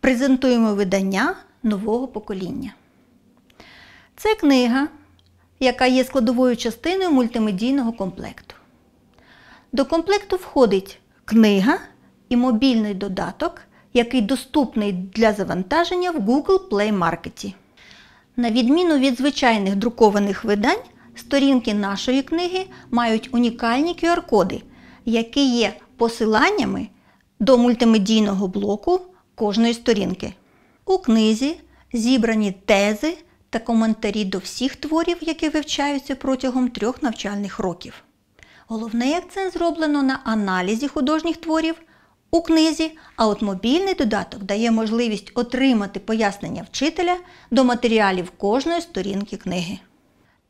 презентуємо видання нового покоління. Це книга, яка є складовою частиною мультимедійного комплекту. До комплекту входить книга і мобільний додаток, який доступний для завантаження в Google Play Market. На відміну від звичайних друкованих видань, сторінки нашої книги мають унікальні QR-коди, які є посиланнями до мультимедійного блоку кожної сторінки. У книзі зібрані тези та коментарі до всіх творів, які вивчаються протягом трьох навчальних років. Головний акцент зроблено на аналізі художніх творів у книзі, а от мобільний додаток дає можливість отримати пояснення вчителя до матеріалів кожної сторінки книги.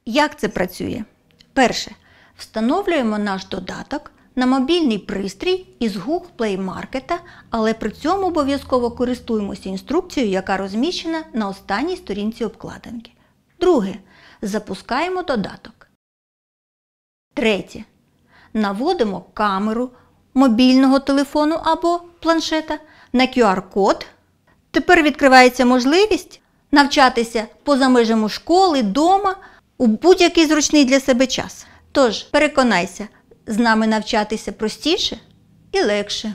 Як це працює? Перше. Встановлюємо наш додаток на мобільний пристрій із Google Play Market, але при цьому обов'язково користуємося інструкцією, яка розміщена на останній сторінці обкладинки. Друге. Запускаємо додаток. Третє. Наводимо камеру мобільного телефону або планшета на QR-код. Тепер відкривається можливість навчатися поза межами школи, дома у будь-який зручний для себе час. Тож, переконайся, з нами навчатися простіше і легше.